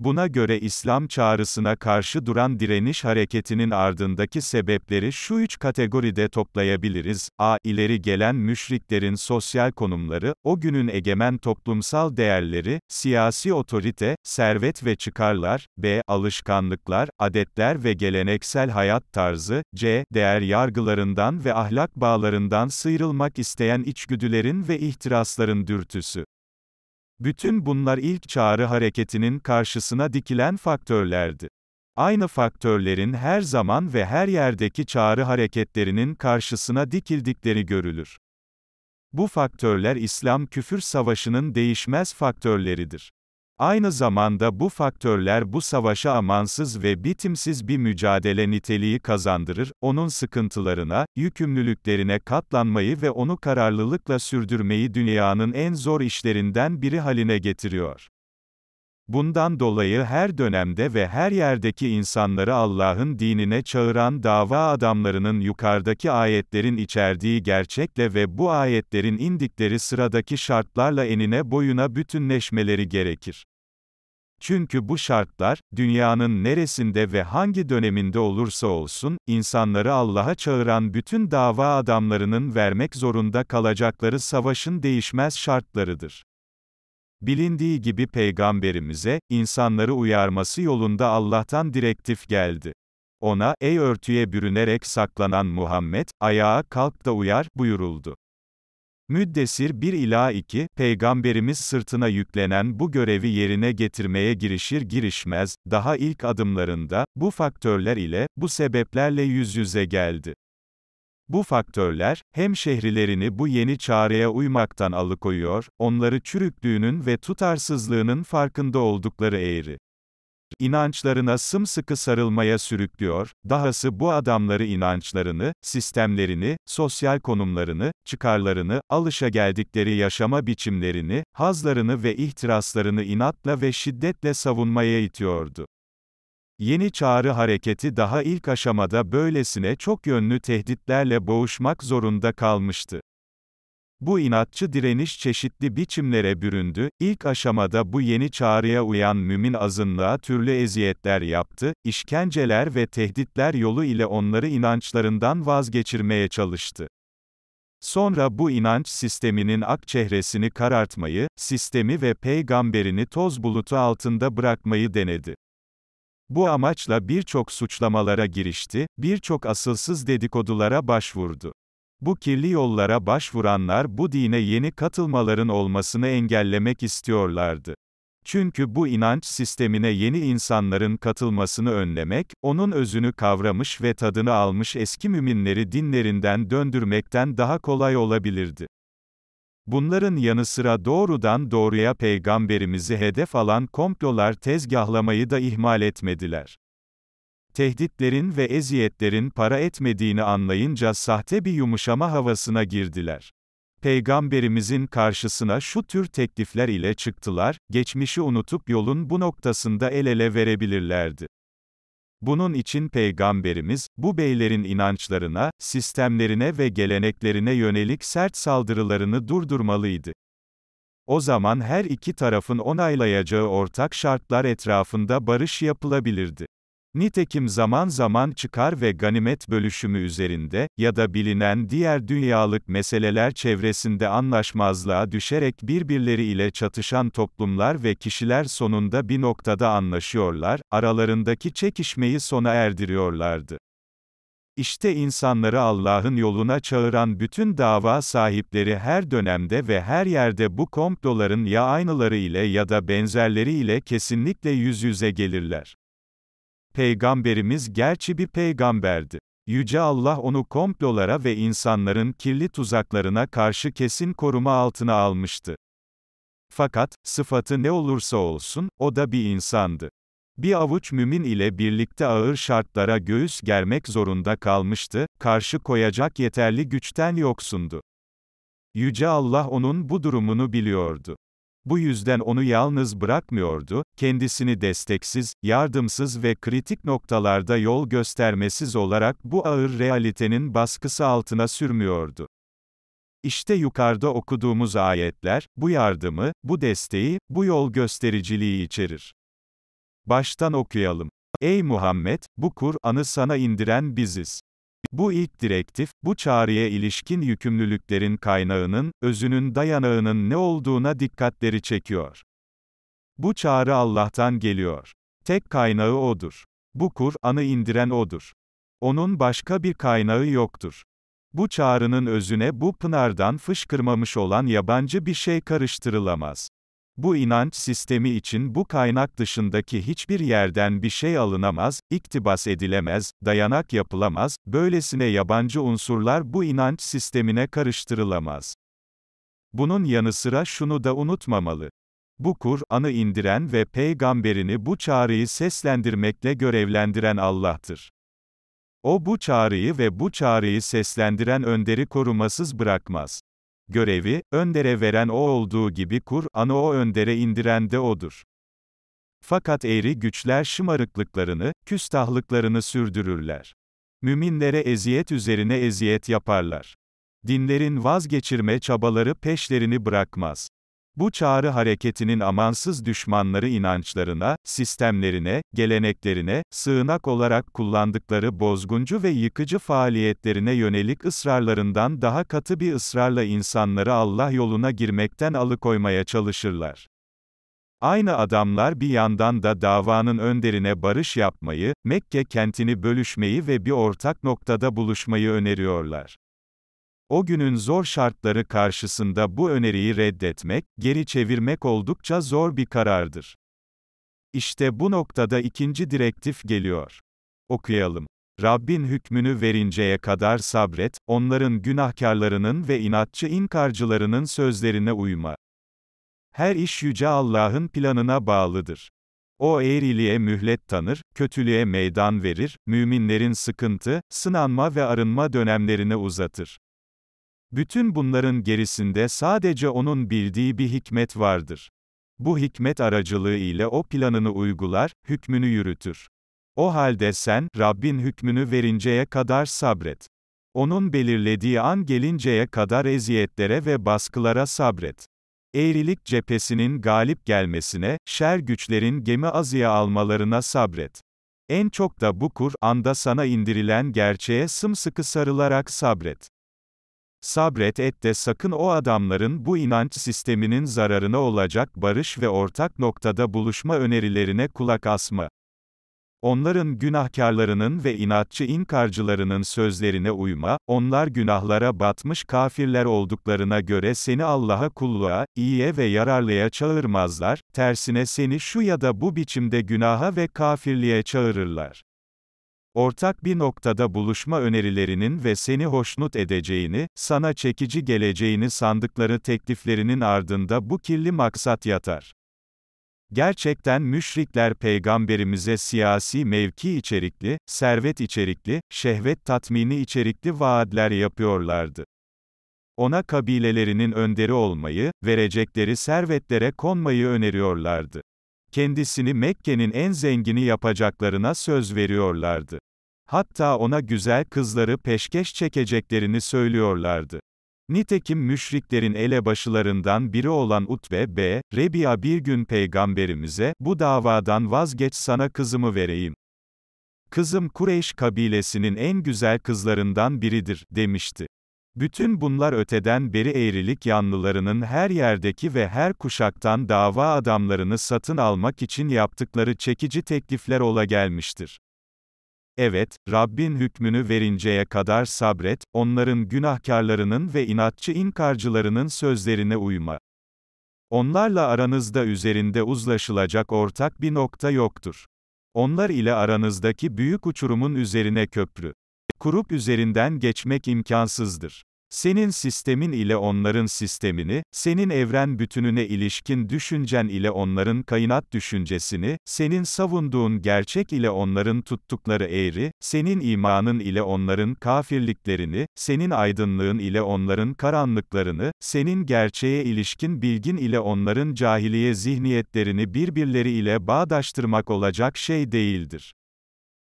Buna göre İslam çağrısına karşı duran direniş hareketinin ardındaki sebepleri şu üç kategoride toplayabiliriz. a. ileri gelen müşriklerin sosyal konumları, o günün egemen toplumsal değerleri, siyasi otorite, servet ve çıkarlar, b. alışkanlıklar, adetler ve geleneksel hayat tarzı, c. değer yargılarından ve ahlak bağlarından sıyrılmak isteyen içgüdülerin ve ihtirasların dürtüsü. Bütün bunlar ilk çağrı hareketinin karşısına dikilen faktörlerdi. Aynı faktörlerin her zaman ve her yerdeki çağrı hareketlerinin karşısına dikildikleri görülür. Bu faktörler İslam küfür savaşının değişmez faktörleridir. Aynı zamanda bu faktörler bu savaşa amansız ve bitimsiz bir mücadele niteliği kazandırır, onun sıkıntılarına, yükümlülüklerine katlanmayı ve onu kararlılıkla sürdürmeyi dünyanın en zor işlerinden biri haline getiriyor. Bundan dolayı her dönemde ve her yerdeki insanları Allah'ın dinine çağıran dava adamlarının yukarıdaki ayetlerin içerdiği gerçekle ve bu ayetlerin indikleri sıradaki şartlarla enine boyuna bütünleşmeleri gerekir. Çünkü bu şartlar, dünyanın neresinde ve hangi döneminde olursa olsun, insanları Allah'a çağıran bütün dava adamlarının vermek zorunda kalacakları savaşın değişmez şartlarıdır. Bilindiği gibi peygamberimize, insanları uyarması yolunda Allah'tan direktif geldi. Ona, ey örtüye bürünerek saklanan Muhammed, ayağa kalk da uyar, buyuruldu. Müddessir 1 ila 2, Peygamberimiz sırtına yüklenen bu görevi yerine getirmeye girişir girişmez, daha ilk adımlarında, bu faktörler ile, bu sebeplerle yüz yüze geldi. Bu faktörler, hem şehirlerini bu yeni çağrıya uymaktan alıkoyuyor, onları çürüklüğünün ve tutarsızlığının farkında oldukları eğri inançlarına sımsıkı sarılmaya sürüklüyor, dahası bu adamları inançlarını, sistemlerini, sosyal konumlarını, çıkarlarını, alışa geldikleri yaşama biçimlerini, hazlarını ve ihtiraslarını inatla ve şiddetle savunmaya itiyordu. Yeni Çağrı Hareketi daha ilk aşamada böylesine çok yönlü tehditlerle boğuşmak zorunda kalmıştı. Bu inatçı direniş çeşitli biçimlere büründü, ilk aşamada bu yeni çağrıya uyan mümin azınlığa türlü eziyetler yaptı, işkenceler ve tehditler yolu ile onları inançlarından vazgeçirmeye çalıştı. Sonra bu inanç sisteminin ak çehresini karartmayı, sistemi ve peygamberini toz bulutu altında bırakmayı denedi. Bu amaçla birçok suçlamalara girişti, birçok asılsız dedikodulara başvurdu. Bu kirli yollara başvuranlar bu dine yeni katılmaların olmasını engellemek istiyorlardı. Çünkü bu inanç sistemine yeni insanların katılmasını önlemek, onun özünü kavramış ve tadını almış eski müminleri dinlerinden döndürmekten daha kolay olabilirdi. Bunların yanı sıra doğrudan doğruya peygamberimizi hedef alan komplolar tezgahlamayı da ihmal etmediler. Tehditlerin ve eziyetlerin para etmediğini anlayınca sahte bir yumuşama havasına girdiler. Peygamberimizin karşısına şu tür teklifler ile çıktılar, geçmişi unutup yolun bu noktasında el ele verebilirlerdi. Bunun için Peygamberimiz, bu beylerin inançlarına, sistemlerine ve geleneklerine yönelik sert saldırılarını durdurmalıydı. O zaman her iki tarafın onaylayacağı ortak şartlar etrafında barış yapılabilirdi. Nitekim zaman zaman çıkar ve ganimet bölüşümü üzerinde, ya da bilinen diğer dünyalık meseleler çevresinde anlaşmazlığa düşerek birbirleriyle çatışan toplumlar ve kişiler sonunda bir noktada anlaşıyorlar, aralarındaki çekişmeyi sona erdiriyorlardı. İşte insanları Allah'ın yoluna çağıran bütün dava sahipleri her dönemde ve her yerde bu komploların ya aynıları ile ya da benzerleri ile kesinlikle yüz yüze gelirler. Peygamberimiz gerçi bir peygamberdi. Yüce Allah onu komplolara ve insanların kirli tuzaklarına karşı kesin koruma altına almıştı. Fakat, sıfatı ne olursa olsun, o da bir insandı. Bir avuç mümin ile birlikte ağır şartlara göğüs germek zorunda kalmıştı, karşı koyacak yeterli güçten yoksundu. Yüce Allah onun bu durumunu biliyordu. Bu yüzden onu yalnız bırakmıyordu, kendisini desteksiz, yardımsız ve kritik noktalarda yol göstermesiz olarak bu ağır realitenin baskısı altına sürmüyordu. İşte yukarıda okuduğumuz ayetler, bu yardımı, bu desteği, bu yol göstericiliği içerir. Baştan okuyalım. Ey Muhammed, bu Kur'an'ı sana indiren biziz. Bu ilk direktif, bu çağrıya ilişkin yükümlülüklerin kaynağının, özünün dayanağının ne olduğuna dikkatleri çekiyor. Bu çağrı Allah'tan geliyor. Tek kaynağı O'dur. Bu Kur'an'ı indiren O'dur. Onun başka bir kaynağı yoktur. Bu çağrının özüne bu pınardan fışkırmamış olan yabancı bir şey karıştırılamaz. Bu inanç sistemi için bu kaynak dışındaki hiçbir yerden bir şey alınamaz, iktibas edilemez, dayanak yapılamaz, böylesine yabancı unsurlar bu inanç sistemine karıştırılamaz. Bunun yanı sıra şunu da unutmamalı. Bu Kur'an'ı indiren ve peygamberini bu çağrıyı seslendirmekle görevlendiren Allah'tır. O bu çağrıyı ve bu çağrıyı seslendiren önderi korumasız bırakmaz. Görevi, öndere veren o olduğu gibi kur, Kur'an'ı o öndere indiren de odur. Fakat eğri güçler şımarıklıklarını, küstahlıklarını sürdürürler. Müminlere eziyet üzerine eziyet yaparlar. Dinlerin vazgeçirme çabaları peşlerini bırakmaz. Bu çağrı hareketinin amansız düşmanları inançlarına, sistemlerine, geleneklerine, sığınak olarak kullandıkları bozguncu ve yıkıcı faaliyetlerine yönelik ısrarlarından daha katı bir ısrarla insanları Allah yoluna girmekten alıkoymaya çalışırlar. Aynı adamlar bir yandan da davanın önderine barış yapmayı, Mekke kentini bölüşmeyi ve bir ortak noktada buluşmayı öneriyorlar. O günün zor şartları karşısında bu öneriyi reddetmek, geri çevirmek oldukça zor bir karardır. İşte bu noktada ikinci direktif geliyor. Okuyalım. Rabbin hükmünü verinceye kadar sabret, onların günahkarlarının ve inatçı inkarcılarının sözlerine uyma. Her iş yüce Allah'ın planına bağlıdır. O eğriliğe mühlet tanır, kötülüğe meydan verir, müminlerin sıkıntı, sınanma ve arınma dönemlerini uzatır. Bütün bunların gerisinde sadece onun bildiği bir hikmet vardır. Bu hikmet aracılığı ile o planını uygular, hükmünü yürütür. O halde sen, Rabbin hükmünü verinceye kadar sabret. Onun belirlediği an gelinceye kadar eziyetlere ve baskılara sabret. Eğrilik cephesinin galip gelmesine, şer güçlerin gemi azıya almalarına sabret. En çok da bu anda sana indirilen gerçeğe sımsıkı sarılarak sabret. Sabret et de sakın o adamların bu inanç sisteminin zararına olacak barış ve ortak noktada buluşma önerilerine kulak asma. Onların günahkarlarının ve inatçı inkarcılarının sözlerine uyma, onlar günahlara batmış kafirler olduklarına göre seni Allah'a kulluğa, iyiye ve yararlıya çağırmazlar, tersine seni şu ya da bu biçimde günaha ve kafirliğe çağırırlar. Ortak bir noktada buluşma önerilerinin ve seni hoşnut edeceğini, sana çekici geleceğini sandıkları tekliflerinin ardında bu kirli maksat yatar. Gerçekten müşrikler peygamberimize siyasi mevki içerikli, servet içerikli, şehvet tatmini içerikli vaatler yapıyorlardı. Ona kabilelerinin önderi olmayı, verecekleri servetlere konmayı öneriyorlardı kendisini Mekke'nin en zengini yapacaklarına söz veriyorlardı. Hatta ona güzel kızları peşkeş çekeceklerini söylüyorlardı. Nitekim müşriklerin elebaşılarından biri olan Utbe B. Rebiya bir gün peygamberimize, bu davadan vazgeç sana kızımı vereyim. Kızım Kureyş kabilesinin en güzel kızlarından biridir, demişti. Bütün bunlar öteden beri eğrilik yanlılarının her yerdeki ve her kuşaktan dava adamlarını satın almak için yaptıkları çekici teklifler ola gelmiştir. Evet, Rabbin hükmünü verinceye kadar sabret, onların günahkarlarının ve inatçı inkarcılarının sözlerine uyma. Onlarla aranızda üzerinde uzlaşılacak ortak bir nokta yoktur. Onlar ile aranızdaki büyük uçurumun üzerine köprü kurup üzerinden geçmek imkansızdır. Senin sistemin ile onların sistemini, senin evren bütününe ilişkin düşüncen ile onların kainat düşüncesini, senin savunduğun gerçek ile onların tuttukları eğri, senin imanın ile onların kafirliklerini, senin aydınlığın ile onların karanlıklarını, senin gerçeğe ilişkin bilgin ile onların cahiliye zihniyetlerini birbirleri ile bağdaştırmak olacak şey değildir.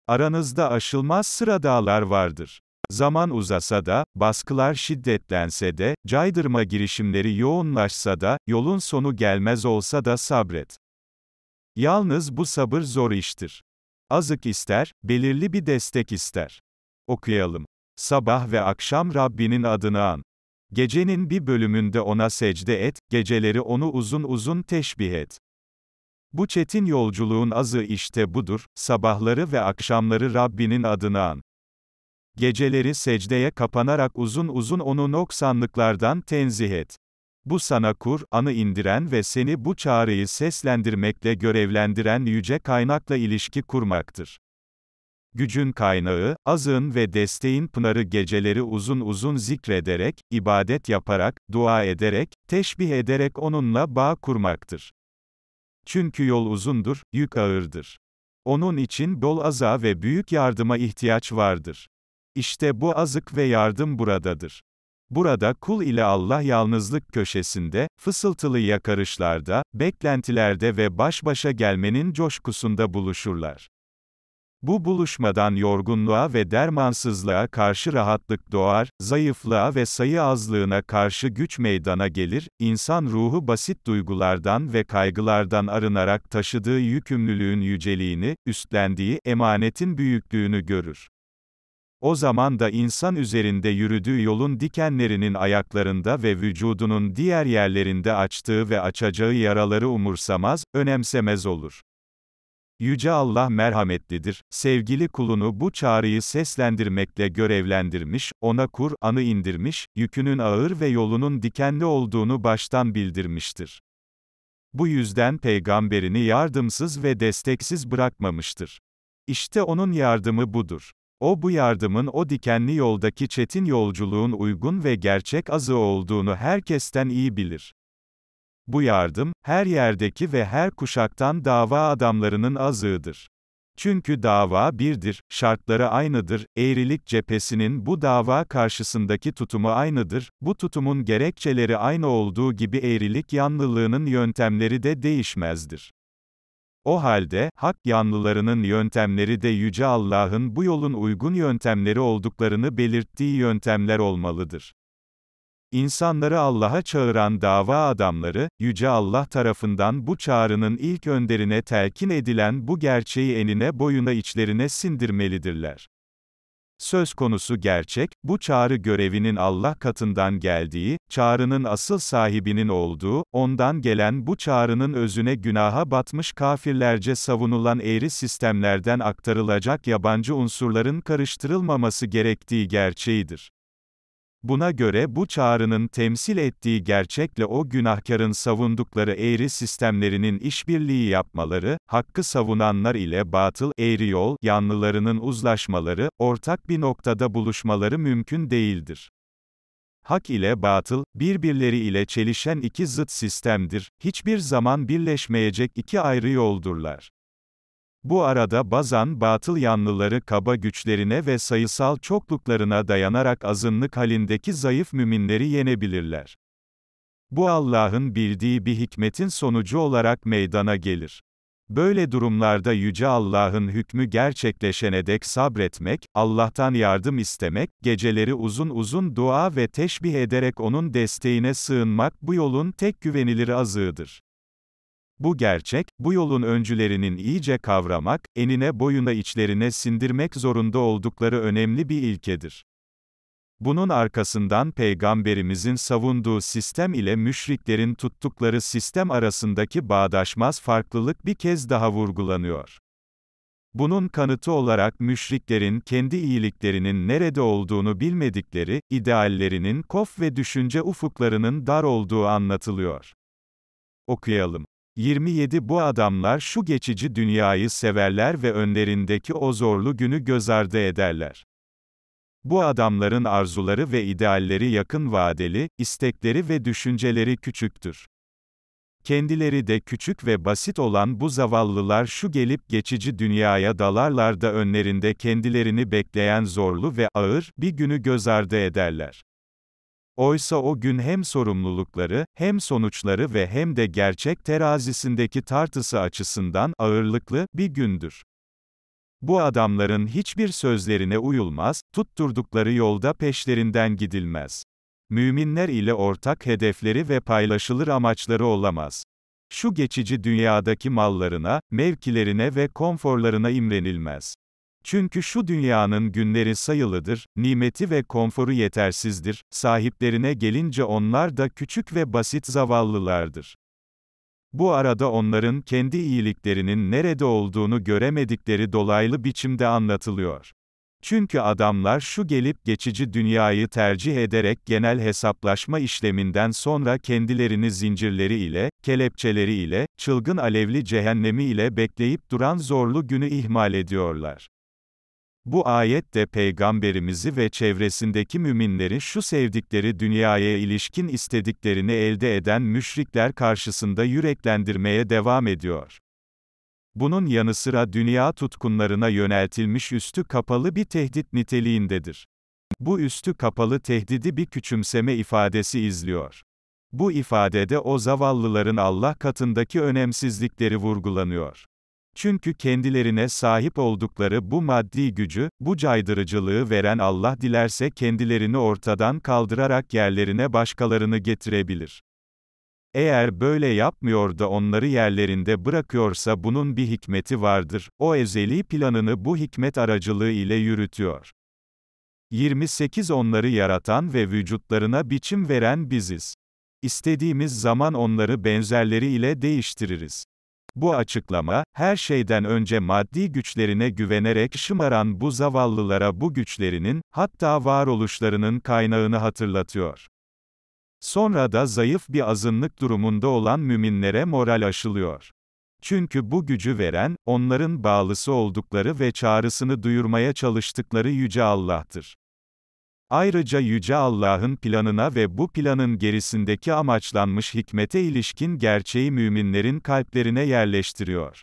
Aranızda aşılmaz sıradağlar vardır. Zaman uzasa da, baskılar şiddetlense de, caydırma girişimleri yoğunlaşsa da, yolun sonu gelmez olsa da sabret. Yalnız bu sabır zor iştir. Azık ister, belirli bir destek ister. Okuyalım. Sabah ve akşam Rabbinin adını an. Gecenin bir bölümünde ona secde et, geceleri onu uzun uzun teşbih et. Bu çetin yolculuğun azı işte budur, sabahları ve akşamları Rabbinin adını an. Geceleri secdeye kapanarak uzun uzun onu noksanlıklardan tenzih et. Bu sana kur, anı indiren ve seni bu çağrıyı seslendirmekle görevlendiren yüce kaynakla ilişki kurmaktır. Gücün kaynağı, azın ve desteğin pınarı geceleri uzun uzun zikrederek, ibadet yaparak, dua ederek, teşbih ederek onunla bağ kurmaktır. Çünkü yol uzundur, yük ağırdır. Onun için bol aza ve büyük yardıma ihtiyaç vardır. İşte bu azık ve yardım buradadır. Burada kul ile Allah yalnızlık köşesinde, fısıltılı yakarışlarda, beklentilerde ve baş başa gelmenin coşkusunda buluşurlar. Bu buluşmadan yorgunluğa ve dermansızlığa karşı rahatlık doğar, zayıflığa ve sayı azlığına karşı güç meydana gelir, insan ruhu basit duygulardan ve kaygılardan arınarak taşıdığı yükümlülüğün yüceliğini, üstlendiği emanetin büyüklüğünü görür. O zaman da insan üzerinde yürüdüğü yolun dikenlerinin ayaklarında ve vücudunun diğer yerlerinde açtığı ve açacağı yaraları umursamaz, önemsemez olur. Yüce Allah merhametlidir, sevgili kulunu bu çağrıyı seslendirmekle görevlendirmiş, ona Kur'an'ı indirmiş, yükünün ağır ve yolunun dikenli olduğunu baştan bildirmiştir. Bu yüzden peygamberini yardımsız ve desteksiz bırakmamıştır. İşte onun yardımı budur. O bu yardımın o dikenli yoldaki çetin yolculuğun uygun ve gerçek azı olduğunu herkesten iyi bilir. Bu yardım, her yerdeki ve her kuşaktan dava adamlarının azığıdır. Çünkü dava birdir, şartları aynıdır, eğrilik cephesinin bu dava karşısındaki tutumu aynıdır, bu tutumun gerekçeleri aynı olduğu gibi eğrilik yanlılığının yöntemleri de değişmezdir. O halde, hak yanlılarının yöntemleri de Yüce Allah'ın bu yolun uygun yöntemleri olduklarını belirttiği yöntemler olmalıdır. İnsanları Allah'a çağıran dava adamları, Yüce Allah tarafından bu çağrının ilk önderine telkin edilen bu gerçeği enine boyuna içlerine sindirmelidirler. Söz konusu gerçek, bu çağrı görevinin Allah katından geldiği, çağrının asıl sahibinin olduğu, ondan gelen bu çağrının özüne günaha batmış kafirlerce savunulan eğri sistemlerden aktarılacak yabancı unsurların karıştırılmaması gerektiği gerçeğidir. Buna göre bu çağrının temsil ettiği gerçekle o günahkarın savundukları eğri sistemlerinin işbirliği yapmaları, hakkı savunanlar ile batıl, eğri yol, yanlılarının uzlaşmaları, ortak bir noktada buluşmaları mümkün değildir. Hak ile batıl, birbirleri ile çelişen iki zıt sistemdir, hiçbir zaman birleşmeyecek iki ayrı yoldurlar. Bu arada bazan batıl yanlıları kaba güçlerine ve sayısal çokluklarına dayanarak azınlık halindeki zayıf müminleri yenebilirler. Bu Allah'ın bildiği bir hikmetin sonucu olarak meydana gelir. Böyle durumlarda Yüce Allah'ın hükmü gerçekleşene dek sabretmek, Allah'tan yardım istemek, geceleri uzun uzun dua ve teşbih ederek O'nun desteğine sığınmak bu yolun tek güvenilir azığıdır. Bu gerçek, bu yolun öncülerinin iyice kavramak, enine boyuna içlerine sindirmek zorunda oldukları önemli bir ilkedir. Bunun arkasından Peygamberimizin savunduğu sistem ile müşriklerin tuttukları sistem arasındaki bağdaşmaz farklılık bir kez daha vurgulanıyor. Bunun kanıtı olarak müşriklerin kendi iyiliklerinin nerede olduğunu bilmedikleri, ideallerinin kof ve düşünce ufuklarının dar olduğu anlatılıyor. Okuyalım. 27 Bu adamlar şu geçici dünyayı severler ve önlerindeki o zorlu günü göz ardı ederler. Bu adamların arzuları ve idealleri yakın vadeli, istekleri ve düşünceleri küçüktür. Kendileri de küçük ve basit olan bu zavallılar şu gelip geçici dünyaya dalarlar da önlerinde kendilerini bekleyen zorlu ve ağır bir günü göz ardı ederler. Oysa o gün hem sorumlulukları, hem sonuçları ve hem de gerçek terazisindeki tartısı açısından ağırlıklı bir gündür. Bu adamların hiçbir sözlerine uyulmaz, tutturdukları yolda peşlerinden gidilmez. Müminler ile ortak hedefleri ve paylaşılır amaçları olamaz. Şu geçici dünyadaki mallarına, mevkilerine ve konforlarına imrenilmez. Çünkü şu dünyanın günleri sayılıdır, nimeti ve konforu yetersizdir, sahiplerine gelince onlar da küçük ve basit zavallılardır. Bu arada onların kendi iyiliklerinin nerede olduğunu göremedikleri dolaylı biçimde anlatılıyor. Çünkü adamlar şu gelip geçici dünyayı tercih ederek genel hesaplaşma işleminden sonra kendilerini zincirleri ile, kelepçeleri ile, çılgın alevli cehennemi ile bekleyip duran zorlu günü ihmal ediyorlar. Bu ayet de peygamberimizi ve çevresindeki müminleri şu sevdikleri dünyaya ilişkin istediklerini elde eden müşrikler karşısında yüreklendirmeye devam ediyor. Bunun yanı sıra dünya tutkunlarına yöneltilmiş üstü kapalı bir tehdit niteliğindedir. Bu üstü kapalı tehdidi bir küçümseme ifadesi izliyor. Bu ifadede o zavallıların Allah katındaki önemsizlikleri vurgulanıyor. Çünkü kendilerine sahip oldukları bu maddi gücü, bu caydırıcılığı veren Allah dilerse kendilerini ortadan kaldırarak yerlerine başkalarını getirebilir. Eğer böyle yapmıyor da onları yerlerinde bırakıyorsa bunun bir hikmeti vardır. O ezeli planını bu hikmet aracılığı ile yürütüyor. 28 Onları yaratan ve vücutlarına biçim veren biziz. İstediğimiz zaman onları benzerleri ile değiştiririz. Bu açıklama, her şeyden önce maddi güçlerine güvenerek şımaran bu zavallılara bu güçlerinin, hatta varoluşlarının kaynağını hatırlatıyor. Sonra da zayıf bir azınlık durumunda olan müminlere moral aşılıyor. Çünkü bu gücü veren, onların bağlısı oldukları ve çağrısını duyurmaya çalıştıkları Yüce Allah'tır. Ayrıca Yüce Allah'ın planına ve bu planın gerisindeki amaçlanmış hikmete ilişkin gerçeği müminlerin kalplerine yerleştiriyor.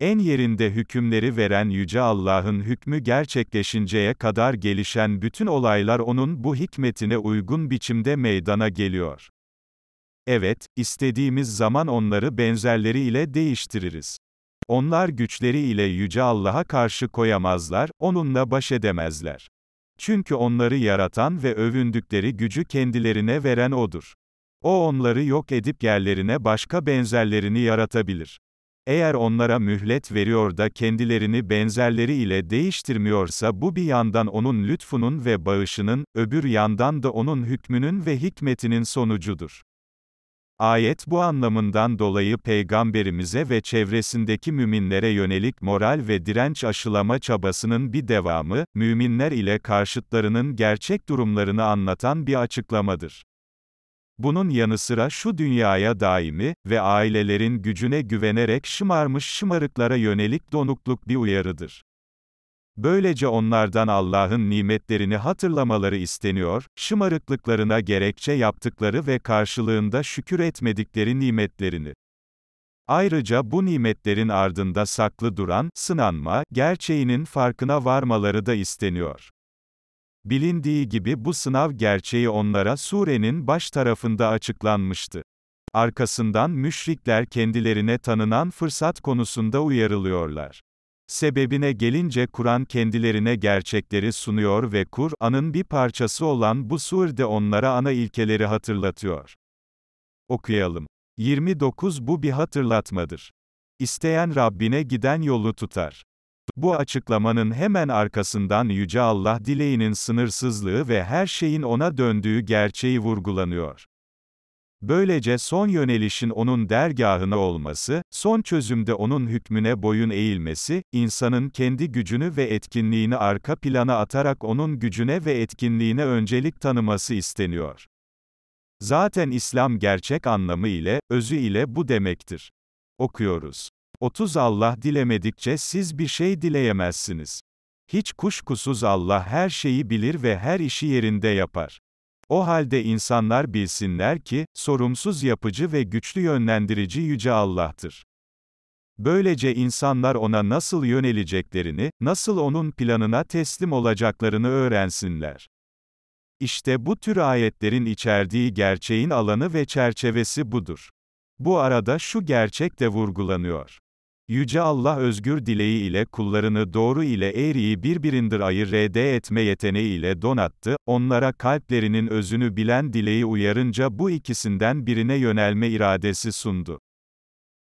En yerinde hükümleri veren Yüce Allah'ın hükmü gerçekleşinceye kadar gelişen bütün olaylar onun bu hikmetine uygun biçimde meydana geliyor. Evet, istediğimiz zaman onları benzerleri ile değiştiririz. Onlar güçleri ile Yüce Allah'a karşı koyamazlar, onunla baş edemezler. Çünkü onları yaratan ve övündükleri gücü kendilerine veren O'dur. O onları yok edip yerlerine başka benzerlerini yaratabilir. Eğer onlara mühlet veriyor da kendilerini benzerleri ile değiştirmiyorsa bu bir yandan onun lütfunun ve bağışının, öbür yandan da onun hükmünün ve hikmetinin sonucudur. Ayet bu anlamından dolayı peygamberimize ve çevresindeki müminlere yönelik moral ve direnç aşılama çabasının bir devamı, müminler ile karşıtlarının gerçek durumlarını anlatan bir açıklamadır. Bunun yanı sıra şu dünyaya daimi ve ailelerin gücüne güvenerek şımarmış şımarıklara yönelik donukluk bir uyarıdır. Böylece onlardan Allah'ın nimetlerini hatırlamaları isteniyor, şımarıklıklarına gerekçe yaptıkları ve karşılığında şükür etmedikleri nimetlerini. Ayrıca bu nimetlerin ardında saklı duran, sınanma, gerçeğinin farkına varmaları da isteniyor. Bilindiği gibi bu sınav gerçeği onlara surenin baş tarafında açıklanmıştı. Arkasından müşrikler kendilerine tanınan fırsat konusunda uyarılıyorlar. Sebebine gelince Kur'an kendilerine gerçekleri sunuyor ve Kur'an'ın bir parçası olan bu surede onlara ana ilkeleri hatırlatıyor. Okuyalım. 29 Bu bir hatırlatmadır. İsteyen Rabbine giden yolu tutar. Bu açıklamanın hemen arkasından Yüce Allah dileğinin sınırsızlığı ve her şeyin ona döndüğü gerçeği vurgulanıyor. Böylece son yönelişin onun dergahını olması, son çözümde onun hükmüne boyun eğilmesi, insanın kendi gücünü ve etkinliğini arka plana atarak onun gücüne ve etkinliğine öncelik tanıması isteniyor. Zaten İslam gerçek anlamı ile, özü ile bu demektir. Okuyoruz. 30 Allah dilemedikçe siz bir şey dileyemezsiniz. Hiç kuşkusuz Allah her şeyi bilir ve her işi yerinde yapar. O halde insanlar bilsinler ki, sorumsuz yapıcı ve güçlü yönlendirici Yüce Allah'tır. Böylece insanlar ona nasıl yöneleceklerini, nasıl onun planına teslim olacaklarını öğrensinler. İşte bu tür ayetlerin içerdiği gerçeğin alanı ve çerçevesi budur. Bu arada şu gerçek de vurgulanıyor. Yüce Allah özgür dileği ile kullarını doğru ile eğriyi birbirindir ayırede etme yeteneği ile donattı, onlara kalplerinin özünü bilen dileği uyarınca bu ikisinden birine yönelme iradesi sundu.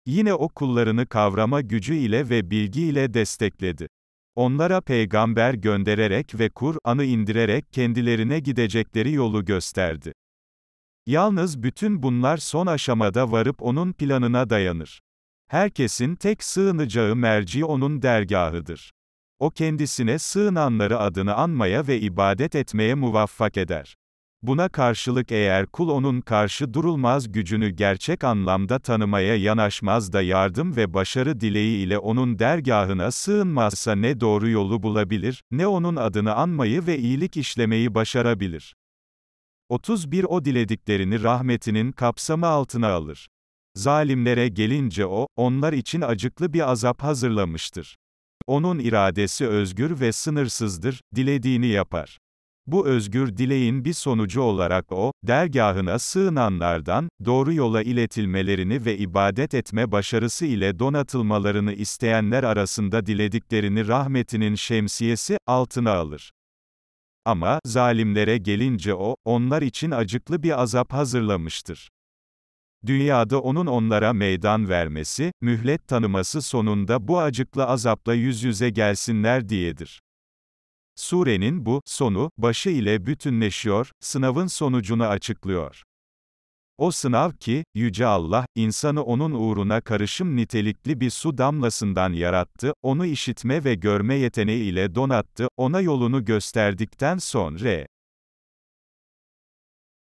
Yine o kullarını kavrama gücü ile ve bilgi ile destekledi. Onlara peygamber göndererek ve Kur'an'ı indirerek kendilerine gidecekleri yolu gösterdi. Yalnız bütün bunlar son aşamada varıp onun planına dayanır. Herkesin tek sığınacağı merci onun dergahıdır. O kendisine sığınanları adını anmaya ve ibadet etmeye muvaffak eder. Buna karşılık eğer kul onun karşı durulmaz gücünü gerçek anlamda tanımaya yanaşmaz da yardım ve başarı dileği ile onun dergahına sığınmazsa ne doğru yolu bulabilir, ne onun adını anmayı ve iyilik işlemeyi başarabilir. 31 O dilediklerini rahmetinin kapsamı altına alır. Zalimlere gelince o, onlar için acıklı bir azap hazırlamıştır. Onun iradesi özgür ve sınırsızdır, dilediğini yapar. Bu özgür dileğin bir sonucu olarak o, dergahına sığınanlardan, doğru yola iletilmelerini ve ibadet etme başarısı ile donatılmalarını isteyenler arasında dilediklerini rahmetinin şemsiyesi, altına alır. Ama, zalimlere gelince o, onlar için acıklı bir azap hazırlamıştır. Dünyada onun onlara meydan vermesi, mühlet tanıması sonunda bu acıklı azapla yüz yüze gelsinler diyedir. Surenin bu, sonu, başı ile bütünleşiyor, sınavın sonucunu açıklıyor. O sınav ki, Yüce Allah, insanı onun uğruna karışım nitelikli bir su damlasından yarattı, onu işitme ve görme yeteneği ile donattı, ona yolunu gösterdikten sonra,